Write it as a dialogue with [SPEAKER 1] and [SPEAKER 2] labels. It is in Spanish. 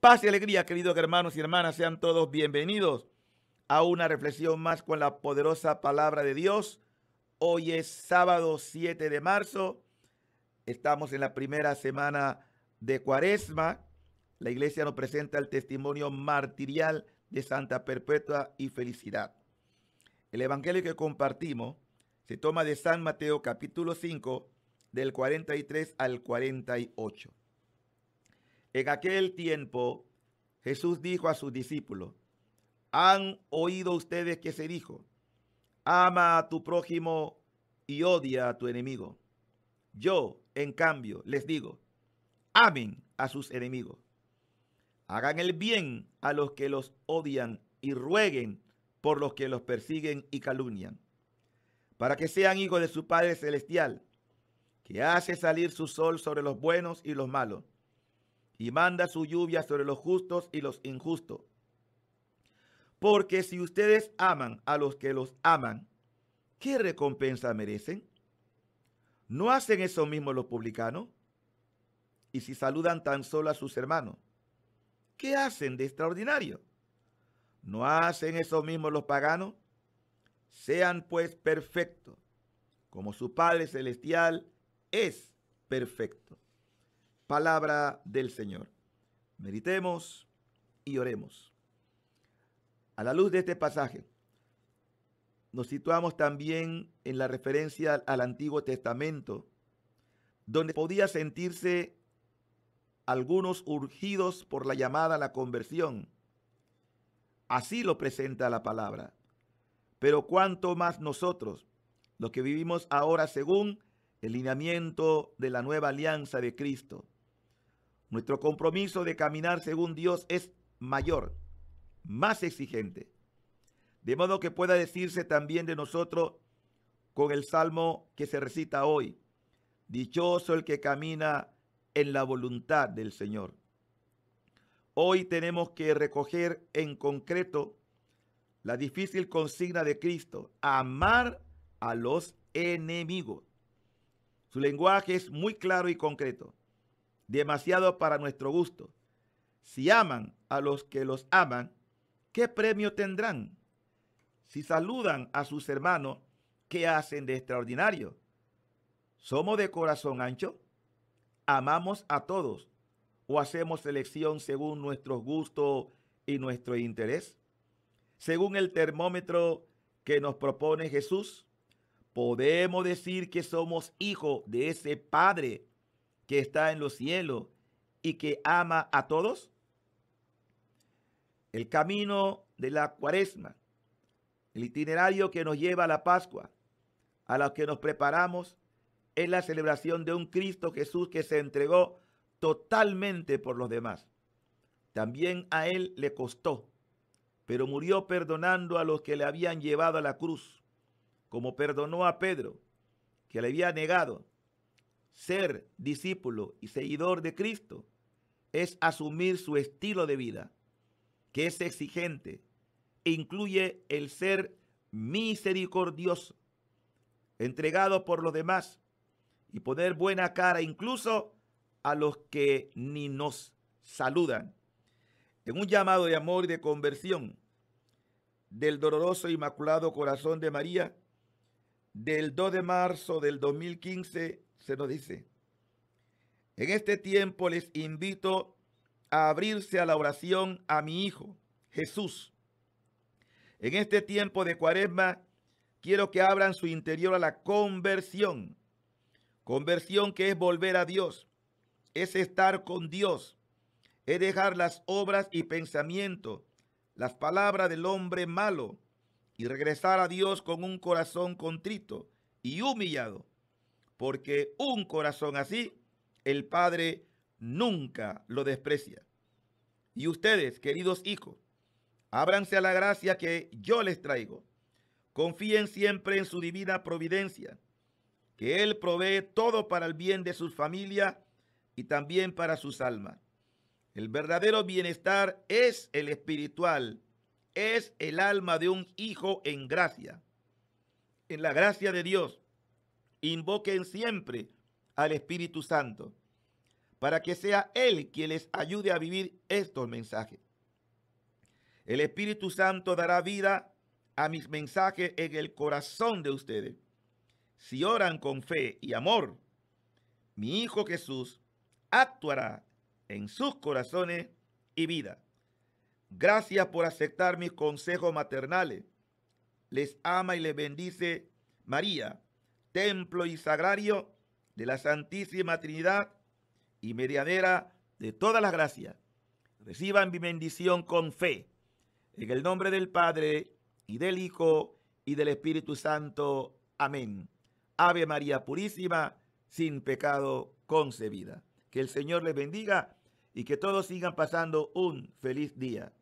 [SPEAKER 1] Paz y alegría, queridos hermanos y hermanas, sean todos bienvenidos a una reflexión más con la poderosa palabra de Dios. Hoy es sábado 7 de marzo. Estamos en la primera semana de Cuaresma. La iglesia nos presenta el testimonio martirial de Santa Perpetua y Felicidad. El evangelio que compartimos se toma de San Mateo capítulo 5 del 43 al 48. En aquel tiempo Jesús dijo a sus discípulos, han oído ustedes que se dijo, ama a tu prójimo y odia a tu enemigo. Yo, en cambio, les digo, amen a sus enemigos. Hagan el bien a los que los odian y rueguen por los que los persiguen y calumnian, para que sean hijos de su Padre Celestial, que hace salir su sol sobre los buenos y los malos y manda su lluvia sobre los justos y los injustos. Porque si ustedes aman a los que los aman, ¿qué recompensa merecen? ¿No hacen eso mismo los publicanos? Y si saludan tan solo a sus hermanos, ¿qué hacen de extraordinario? ¿No hacen eso mismo los paganos? Sean pues perfectos, como su Padre Celestial es perfecto palabra del Señor. Meditemos y oremos. A la luz de este pasaje, nos situamos también en la referencia al Antiguo Testamento, donde podía sentirse algunos urgidos por la llamada a la conversión. Así lo presenta la palabra. Pero cuánto más nosotros, los que vivimos ahora según el lineamiento de la nueva alianza de Cristo. Nuestro compromiso de caminar según Dios es mayor, más exigente. De modo que pueda decirse también de nosotros con el salmo que se recita hoy. Dichoso el que camina en la voluntad del Señor. Hoy tenemos que recoger en concreto la difícil consigna de Cristo, amar a los enemigos. Su lenguaje es muy claro y concreto demasiado para nuestro gusto. Si aman a los que los aman, ¿qué premio tendrán? Si saludan a sus hermanos, ¿qué hacen de extraordinario? ¿Somos de corazón ancho? ¿Amamos a todos o hacemos elección según nuestros gustos y nuestro interés? Según el termómetro que nos propone Jesús, podemos decir que somos hijos de ese Padre que está en los cielos y que ama a todos? El camino de la cuaresma, el itinerario que nos lleva a la Pascua, a los que nos preparamos, es la celebración de un Cristo Jesús que se entregó totalmente por los demás. También a él le costó, pero murió perdonando a los que le habían llevado a la cruz, como perdonó a Pedro, que le había negado ser discípulo y seguidor de Cristo es asumir su estilo de vida, que es exigente, e incluye el ser misericordioso, entregado por los demás y poner buena cara incluso a los que ni nos saludan. En un llamado de amor y de conversión del doloroso e Inmaculado Corazón de María, del 2 de marzo del 2015 se nos dice. En este tiempo les invito a abrirse a la oración a mi Hijo, Jesús. En este tiempo de cuaresma, quiero que abran su interior a la conversión. Conversión que es volver a Dios, es estar con Dios, es dejar las obras y pensamientos, las palabras del hombre malo y regresar a Dios con un corazón contrito y humillado porque un corazón así el Padre nunca lo desprecia. Y ustedes, queridos hijos, ábranse a la gracia que yo les traigo. Confíen siempre en su divina providencia, que Él provee todo para el bien de sus familias y también para sus almas. El verdadero bienestar es el espiritual, es el alma de un hijo en gracia, en la gracia de Dios, invoquen siempre al Espíritu Santo para que sea Él quien les ayude a vivir estos mensajes. El Espíritu Santo dará vida a mis mensajes en el corazón de ustedes. Si oran con fe y amor, mi Hijo Jesús actuará en sus corazones y vida. Gracias por aceptar mis consejos maternales. Les ama y les bendice María, templo y sagrario de la Santísima Trinidad y mediadera de todas las gracias. Reciban mi bendición con fe. En el nombre del Padre, y del Hijo, y del Espíritu Santo. Amén. Ave María Purísima, sin pecado concebida. Que el Señor les bendiga y que todos sigan pasando un feliz día.